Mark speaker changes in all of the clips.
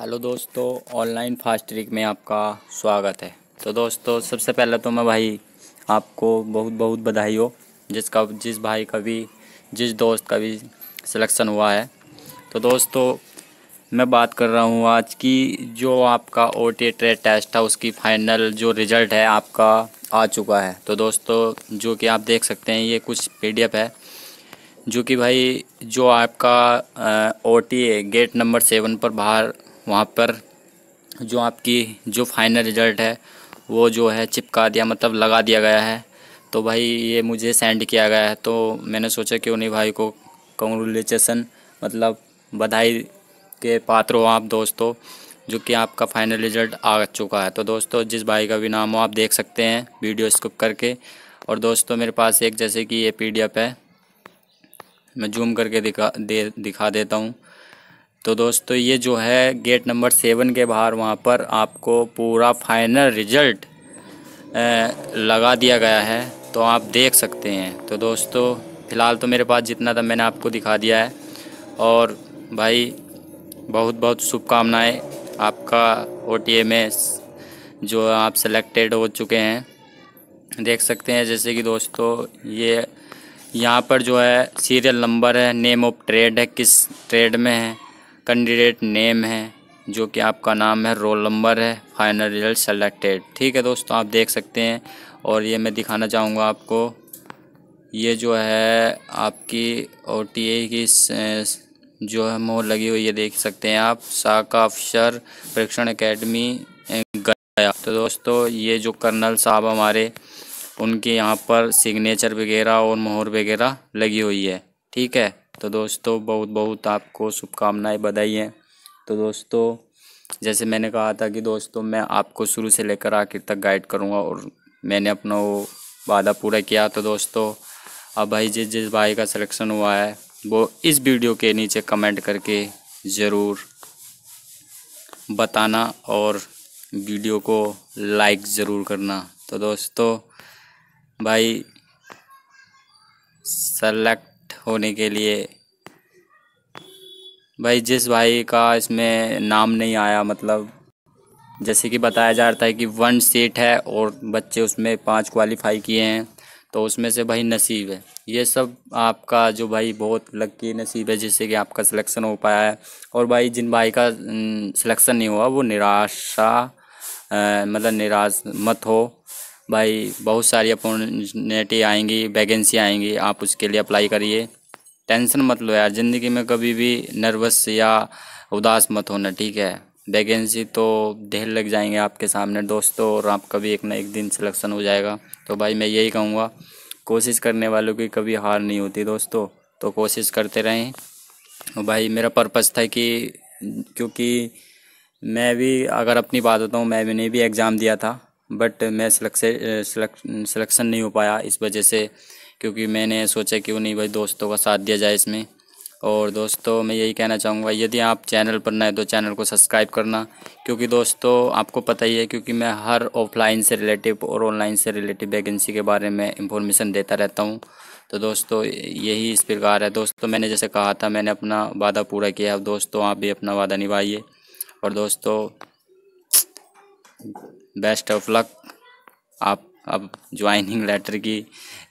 Speaker 1: hello दोस्तों online fast trick में आपका स्वागत है तो दोस्तों सबसे पहले तो मैं भाई आपको बहुत बहुत बधाई हो जिसका जिस भाई का भी जिस दोस्त का भी सिलेक्शन हुआ है तो दोस्तों मैं बात कर रहा हूँ आज की जो आपका ओ टी ट्रेड टेस्ट था उसकी फाइनल जो रिज़ल्ट है आपका आ चुका है तो दोस्तों जो कि आप देख सकते हैं ये कुछ पी है जो कि भाई जो आपका O T gate number seven पर बाहर वहाँ पर जो आपकी जो फाइनल रिज़ल्ट है वो जो है चिपका दिया मतलब लगा दिया गया है तो भाई ये मुझे सेंड किया गया है तो मैंने सोचा क्यों नहीं भाई को कंग्रेचुलेसन मतलब बधाई के पात्र हो आप दोस्तों जो कि आपका फाइनल रिज़ल्ट आ चुका है तो दोस्तों जिस भाई का भी नाम हो आप देख सकते हैं वीडियो स्किप करके और दोस्तों मेरे पास एक जैसे कि ये पी है मैं जूम करके दिखा दे दिखा देता हूँ तो दोस्तों ये जो है गेट नंबर सेवन के बाहर वहाँ पर आपको पूरा फाइनल रिजल्ट लगा दिया गया है तो आप देख सकते हैं तो दोस्तों फ़िलहाल तो मेरे पास जितना था मैंने आपको दिखा दिया है और भाई बहुत बहुत शुभकामनाएँ आपका ओ में जो आप सेलेक्टेड हो चुके हैं देख सकते हैं जैसे कि दोस्तों ये यहाँ पर जो है सीरियल नंबर है नेम ऑफ ट्रेड है किस ट्रेड में है कैंडिडेट नेम है जो कि आपका नाम है रोल नंबर है फाइनल रिजल्ट सेलेक्टेड ठीक है दोस्तों आप देख सकते हैं और ये मैं दिखाना चाहूँगा आपको ये जो है आपकी ओ टी ए की जो है मोहर लगी हुई है देख सकते हैं आप शाखा अफसर परीक्षण अकेडमी गया तो दोस्तों ये जो कर्नल साहब हमारे उनके यहाँ पर सिग्नेचर वगैरह और मोहर वगैरह लगी हुई है ठीक है तो दोस्तों बहुत बहुत आपको शुभकामनाएँ बधाई हैं तो दोस्तों जैसे मैंने कहा था कि दोस्तों मैं आपको शुरू से लेकर आखिर तक गाइड करूँगा और मैंने अपना वो वादा पूरा किया तो दोस्तों अब भाई जिस जिस भाई का सिलेक्शन हुआ है वो इस वीडियो के नीचे कमेंट करके ज़रूर बताना और वीडियो को लाइक ज़रूर करना तो दोस्तों भाई सेलेक्ट होने के लिए भाई जिस भाई का इसमें नाम नहीं आया मतलब जैसे कि बताया जा रहा था कि वन सीट है और बच्चे उसमें पांच क्वालिफाई किए हैं तो उसमें से भाई नसीब है ये सब आपका जो भाई बहुत लकी नसीब है जिससे कि आपका सिलेक्शन हो पाया है और भाई जिन भाई का सिलेक्शन नहीं हुआ वो निराशा मतलब निराश मत हो भाई बहुत सारी अपॉर्चुनिटी आएंगी वैकेंसी आएंगी आप उसके लिए अप्लाई करिए टेंशन मत लो यार ज़िंदगी में कभी भी नर्वस या उदास मत होना ठीक है वैकेंसी तो ढेर लग जाएंगे आपके सामने दोस्तों और आप कभी एक ना एक दिन सिलेक्शन हो जाएगा तो भाई मैं यही कहूँगा कोशिश करने वालों की कभी हार नहीं होती दोस्तों तो कोशिश करते रहें भाई मेरा पर्पज़ था कि क्योंकि मैं भी अगर अपनी बात बताऊँ मैं मैंने भी एग्ज़ाम दिया था बट मैं सिलेक्शन सिलेक्शन नहीं हो पाया इस वजह से क्योंकि मैंने सोचा क्यों नहीं भाई दोस्तों का साथ दिया जाए इसमें और दोस्तों मैं यही कहना चाहूँगा यदि आप चैनल पर नए तो चैनल को सब्सक्राइब करना क्योंकि दोस्तों आपको पता ही है क्योंकि मैं हर ऑफलाइन से रिलेटिव और ऑनलाइन से रिलेटिव वैकेंसी के बारे में इंफॉर्मेशन देता रहता हूँ तो दोस्तों यही इस प्रकार है दोस्तों मैंने जैसे कहा था मैंने अपना वादा पूरा किया है दोस्तों आप भी अपना वादा निभाइए और दोस्तों बेस्ट ऑफ लक आप अब ज्वाइनिंग लेटर की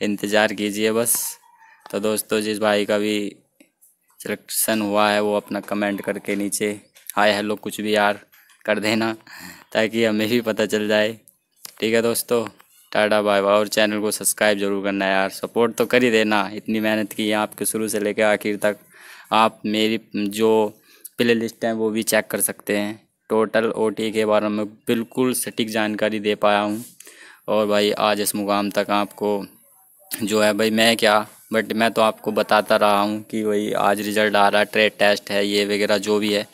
Speaker 1: इंतज़ार कीजिए बस तो दोस्तों जिस भाई का भी सिलेक्शन हुआ है वो अपना कमेंट करके नीचे हाय हेलो कुछ भी यार कर देना ताकि हमें भी पता चल जाए ठीक है दोस्तों टाटा बाय बाय और चैनल को सब्सक्राइब जरूर करना है यार सपोर्ट तो कर ही देना इतनी मेहनत की है आपके शुरू से लेकर आखिर तक आप मेरी जो प्ले लिस्ट है वो भी चेक कर सकते हैं टोटल ओ के बारे में बिल्कुल सटीक जानकारी दे पाया हूँ और भाई आज इस मुकाम तक आपको जो है भाई मैं क्या बट मैं तो आपको बताता रहा हूँ कि भाई आज रिज़ल्ट आ रहा है ट्रेड टेस्ट है ये वगैरह जो भी है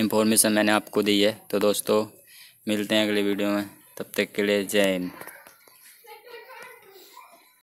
Speaker 1: इंफॉर्मेशन मैंने आपको दी है तो दोस्तों मिलते हैं अगले वीडियो में तब तक के लिए जय हिंद